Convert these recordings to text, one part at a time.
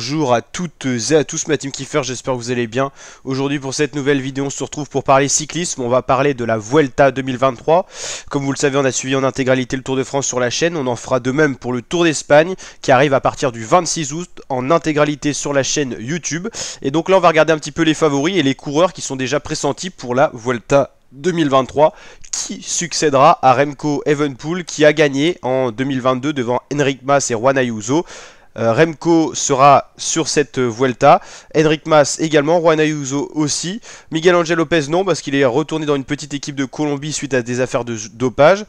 bonjour à toutes et à tous ma team kiffer, j'espère que vous allez bien. Aujourd'hui pour cette nouvelle vidéo on se retrouve pour parler cyclisme, on va parler de la Vuelta 2023. Comme vous le savez on a suivi en intégralité le Tour de France sur la chaîne, on en fera de même pour le Tour d'Espagne qui arrive à partir du 26 août en intégralité sur la chaîne YouTube. Et donc là on va regarder un petit peu les favoris et les coureurs qui sont déjà pressentis pour la Vuelta 2023 qui succédera à Remco Evenpool qui a gagné en 2022 devant Enric Mas et Juan Ayuso. Euh, Remco sera sur cette euh, Vuelta. Edric Mas également, Juan Ayuso aussi. Miguel Angel Lopez non, parce qu'il est retourné dans une petite équipe de Colombie suite à des affaires de dopage.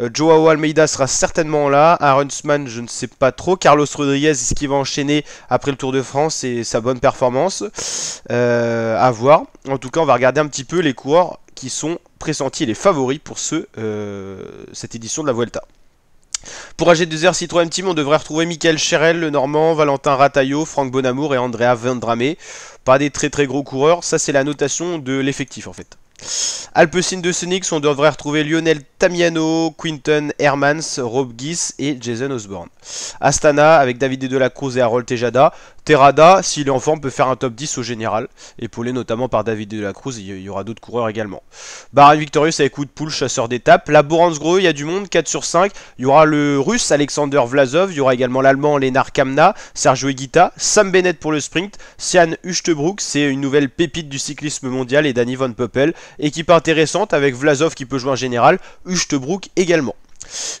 Euh, Joao Almeida sera certainement là. Aronsman, je ne sais pas trop. Carlos Rodriguez, est-ce qu'il va enchaîner après le Tour de France et sa bonne performance À voir. En tout cas, on va regarder un petit peu les coureurs qui sont pressentis, les favoris pour ce, cette édition de la Vuelta. Pour AG2R Citroën Team, on devrait retrouver Michael Cherel, le Normand, Valentin Rataillot, Franck Bonamour et Andrea Vendramé. Pas des très très gros coureurs, ça c'est la notation de l'effectif en fait. Alpesine de Sonics on devrait retrouver Lionel Tamiano, Quinton Hermans, Rob Guis et Jason Osborne. Astana avec David de la Cruz et Harold Tejada. Terada, s'il est en forme, peut faire un top 10 au général, épaulé notamment par David de la Cruz, il y aura d'autres coureurs également. Baran Victorious avec Woodpool, chasseur d'étape. La Gros, il y a du monde, 4 sur 5. Il y aura le russe Alexander Vlasov, il y aura également l'allemand Lennart Kamna, Sergio Higuita, Sam Bennett pour le sprint, Sian Huchtebroek, c'est une nouvelle pépite du cyclisme mondial, et Danny Van Poppel. Équipe intéressante avec Vlasov qui peut jouer en général, Uchtebrook également.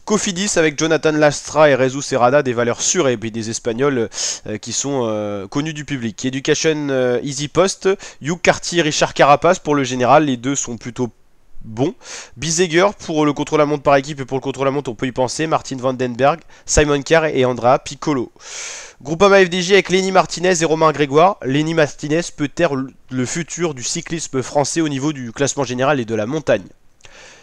Cofidis avec Jonathan Lastra et Rezu Serrada, des valeurs sûres et puis des Espagnols euh, qui sont euh, connus du public. Education euh, Easy Post, Hugh Cartier, Richard Carapace pour le général, les deux sont plutôt bon. Biseger pour le contrôle à montre par équipe et pour le contrôle à montre on peut y penser. Martin Vandenberg, Simon Carr et Andra Piccolo. Groupama FDJ avec Lenny Martinez et Romain Grégoire. Lenny Martinez peut taire le futur du cyclisme français au niveau du classement général et de la montagne.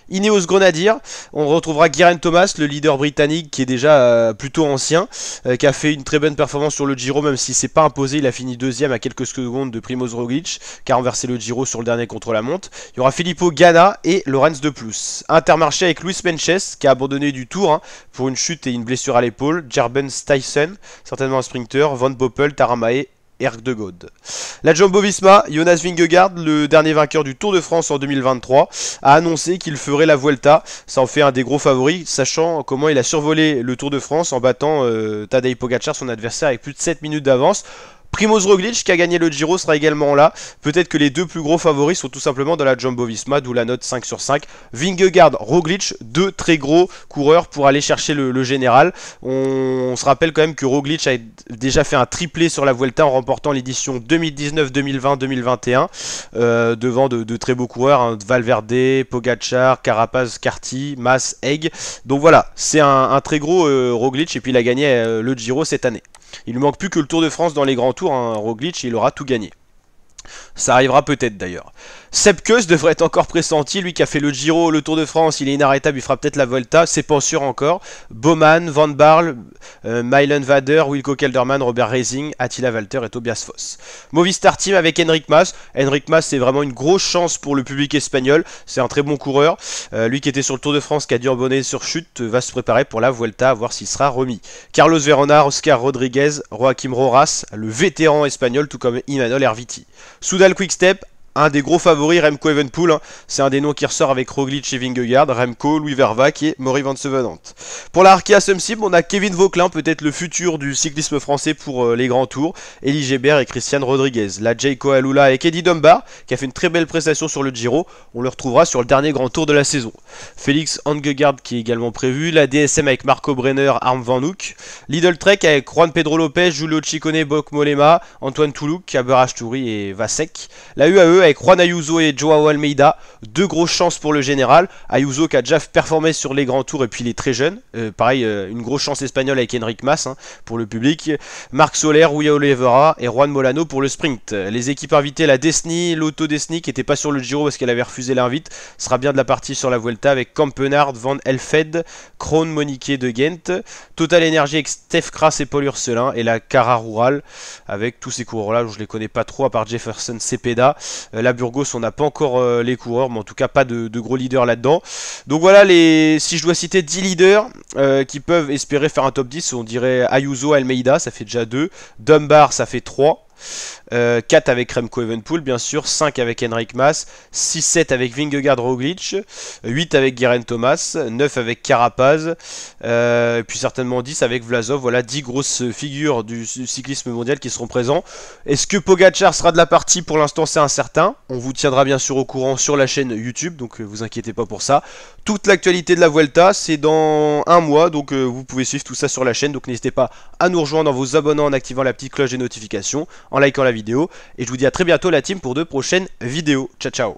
Ineos Grenadier. On retrouvera Guérin Thomas, le leader britannique qui est déjà euh, plutôt ancien, euh, qui a fait une très bonne performance sur le Giro, même s'il s'est pas imposé. Il a fini deuxième à quelques secondes de Primoz Roglic, qui a renversé le Giro sur le dernier contre la montre. Il y aura Filippo Ganna et Lorenz De Plus. Intermarché avec Luis Menches, qui a abandonné du tour hein, pour une chute et une blessure à l'épaule. Gerben tyson certainement un sprinter. Van Boppel, Taramae God. La Jumbo-Visma, Jonas Vingegaard, le dernier vainqueur du Tour de France en 2023, a annoncé qu'il ferait la Vuelta. Ça en fait un des gros favoris, sachant comment il a survolé le Tour de France en battant euh, Tadej Pogacar, son adversaire, avec plus de 7 minutes d'avance. Primoz Roglic qui a gagné le Giro sera également là. Peut-être que les deux plus gros favoris sont tout simplement dans la Jumbo Visma, d'où la note 5 sur 5. Vingegaard, Roglic, deux très gros coureurs pour aller chercher le, général. On, se rappelle quand même que Roglic a déjà fait un triplé sur la Vuelta en remportant l'édition 2019, 2020, 2021 devant de, très beaux coureurs hein, Valverde, Pogachar, Carapaz, Carty, Mas, Egg. Donc voilà, c'est un, très gros euh, Roglic et puis il a gagné euh, le Giro cette année. Il ne manque plus que le Tour de France dans les grands tours, un hein, Roglic, et il aura tout gagné. Ça arrivera peut-être d'ailleurs. Sepp devrait être encore pressenti, lui qui a fait le Giro, le Tour de France, il est inarrêtable, il fera peut-être la Volta, c'est pas sûr encore. Bowman, Van Barl, euh, Vader, Wilco Kelderman, Robert Racing, Attila Walter et Tobias Foss. Movistar Team avec Henrik Mas. Henrik Mas, c'est vraiment une grosse chance pour le public espagnol, c'est un très bon coureur. Euh, lui qui était sur le Tour de France, qui a dû abonner sur chute, euh, va se préparer pour la Vuelta, voir s'il sera remis. Carlos Verona, Oscar Rodriguez, Joaquim Roras, le vétéran espagnol, tout comme Imanol Herviti Soudal Quickstep, un des gros favoris, Remco Evenpool. Hein. C'est un des noms qui ressort avec Roglic et Vingegaard, Remco, Louis Vervac et Maury Van Sevenant. Pour la Arkea Sumsib, on a Kevin Vauquelin, peut-être le futur du cyclisme français pour euh, les grands tours, Elie Gébert et Christiane Rodriguez. La Jayco Alula et Eddie Domba qui a fait une très belle prestation sur le Giro, on le retrouvera sur le dernier grand tour de la saison. Félix Angegaard qui est également prévu, la DSM avec Marco Brenner, Arm Van Hook, Lidl Trek avec Juan Pedro Lopez, Julio Chicone, Bok Molema, Antoine Toulouk, Aberage Touri et Vasek, la UAE avec avec Juan Ayuso et Joao Almeida. Deux grosses chances pour le général. Ayuso qui a déjà performé sur les grands tours et puis il est très jeune. Euh, pareil, euh, une grosse chance espagnole avec Henrik Mas hein, pour le public. Marc Soler, Rui Oliveira et Juan Molano pour le sprint. Les équipes invitées, la Destiny l'Auto Destiny qui n'était pas sur le Giro parce qu'elle avait refusé l'invite, sera bien de la partie sur la Vuelta avec Campenard, Van Elfed, Krohn, Monique de Ghent. Total Energy avec Steph Kras et Paul Urselin et la Cara Rural avec tous ces coureurs-là, je les connais pas trop à part Jefferson Cepeda. Euh, euh, la Burgos, on n'a pas encore euh, les coureurs, mais en tout cas pas de, gros leaders là-dedans. Donc voilà, si je dois citer 10 leaders euh, qui peuvent espérer faire un top 10, on dirait Ayuso, Almeida, ça fait déjà 2. Dunbar, ça fait 3. 4 euh, avec Remco Evenpool, bien sûr. 5 avec Henrik Mas. 6-7 avec Vingegaard Roglic. 8 avec Guerin Thomas. 9 avec Carapaz. Euh, puis certainement 10 avec Vlasov. Voilà 10 grosses figures du, cyclisme mondial qui seront présents. Est-ce que Pogachar sera de la partie Pour l'instant, c'est incertain. On vous tiendra bien sûr au courant sur la chaîne YouTube. Donc euh, vous inquiétez pas pour ça. Toute l'actualité de la Vuelta, c'est dans un mois. Donc vous pouvez suivre tout ça sur la chaîne. Donc n'hésitez pas à nous rejoindre en vous abonnant, en activant la petite cloche des notifications en likant la vidéo. Et je vous dis à très bientôt la team pour de prochaines vidéos. Ciao ciao